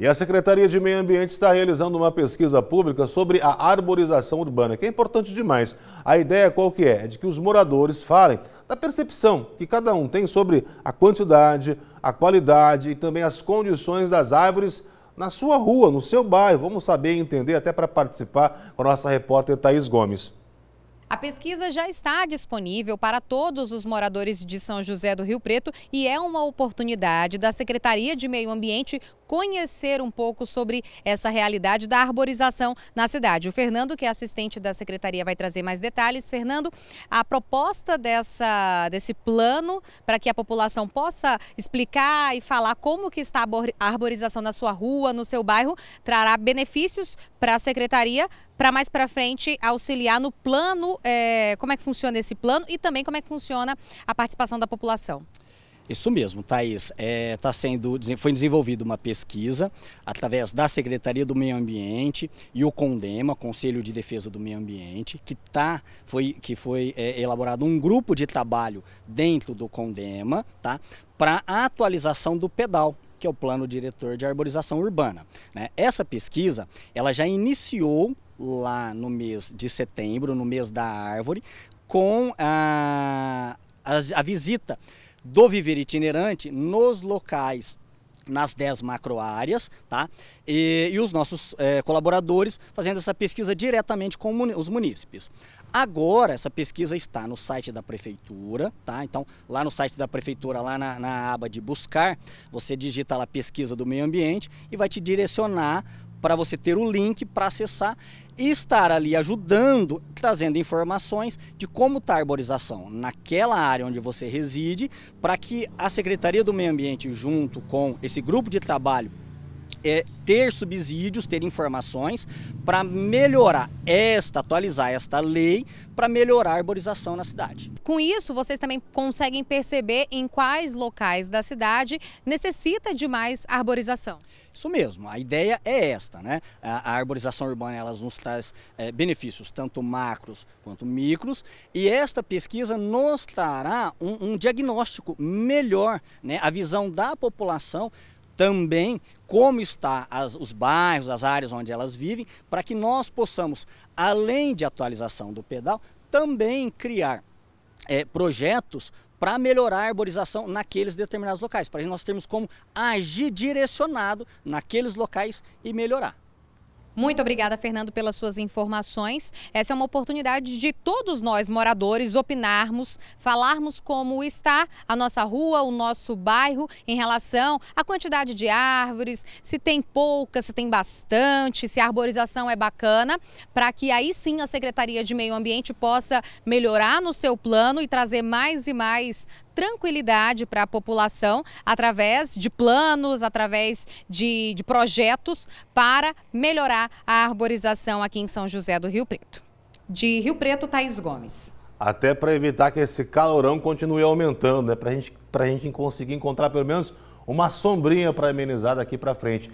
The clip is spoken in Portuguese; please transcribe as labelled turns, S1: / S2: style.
S1: E a Secretaria de Meio Ambiente está realizando uma pesquisa pública sobre a arborização urbana, que é importante demais. A ideia qual que é? É de que os moradores falem da percepção que cada um tem sobre a quantidade, a qualidade e também as condições das árvores na sua rua, no seu bairro. Vamos saber e entender até para participar com a nossa repórter Thaís Gomes.
S2: A pesquisa já está disponível para todos os moradores de São José do Rio Preto e é uma oportunidade da Secretaria de Meio Ambiente conhecer um pouco sobre essa realidade da arborização na cidade. O Fernando, que é assistente da secretaria, vai trazer mais detalhes. Fernando, a proposta dessa, desse plano para que a população possa explicar e falar como que está a arborização na sua rua, no seu bairro, trará benefícios para a secretaria para mais para frente auxiliar no plano, é, como é que funciona esse plano e também como é que funciona a participação da população.
S3: Isso mesmo, Thaís. É, tá sendo, foi desenvolvida uma pesquisa através da Secretaria do Meio Ambiente e o CONDEMA, Conselho de Defesa do Meio Ambiente, que, tá, foi, que foi é, elaborado um grupo de trabalho dentro do CONDEMA tá, para a atualização do pedal que é o Plano Diretor de Arborização Urbana. Né? Essa pesquisa ela já iniciou lá no mês de setembro, no mês da árvore, com a, a, a visita do viver itinerante nos locais nas 10 macroáreas, tá? E, e os nossos é, colaboradores fazendo essa pesquisa diretamente com os munícipes. Agora, essa pesquisa está no site da prefeitura, tá? Então, lá no site da prefeitura, lá na, na aba de buscar, você digita lá pesquisa do meio ambiente e vai te direcionar para você ter o link para acessar e estar ali ajudando, trazendo informações de como está a arborização naquela área onde você reside, para que a Secretaria do Meio Ambiente, junto com esse grupo de trabalho é ter subsídios, ter informações para melhorar esta, atualizar esta lei para melhorar a arborização na cidade.
S2: Com isso, vocês também conseguem perceber em quais locais da cidade necessita de mais arborização. Isso mesmo,
S3: a ideia é esta, né? A, a arborização urbana ela nos traz é, benefícios, tanto macros quanto micros, e esta pesquisa nos trará um, um diagnóstico melhor, né? A visão da população também como está as, os bairros, as áreas onde elas vivem, para que nós possamos, além de atualização do pedal, também criar é, projetos para melhorar a arborização naqueles determinados locais, para nós termos como agir direcionado naqueles locais e melhorar.
S2: Muito obrigada, Fernando, pelas suas informações. Essa é uma oportunidade de todos nós, moradores, opinarmos, falarmos como está a nossa rua, o nosso bairro, em relação à quantidade de árvores, se tem pouca, se tem bastante, se a arborização é bacana, para que aí sim a Secretaria de Meio Ambiente possa melhorar no seu plano e trazer mais e mais tranquilidade para a população através de planos, através de, de projetos para melhorar a arborização aqui em São José do Rio Preto. De Rio Preto, Thaís Gomes.
S1: Até para evitar que esse calorão continue aumentando, né? para gente, a gente conseguir encontrar pelo menos uma sombrinha para amenizar daqui para frente.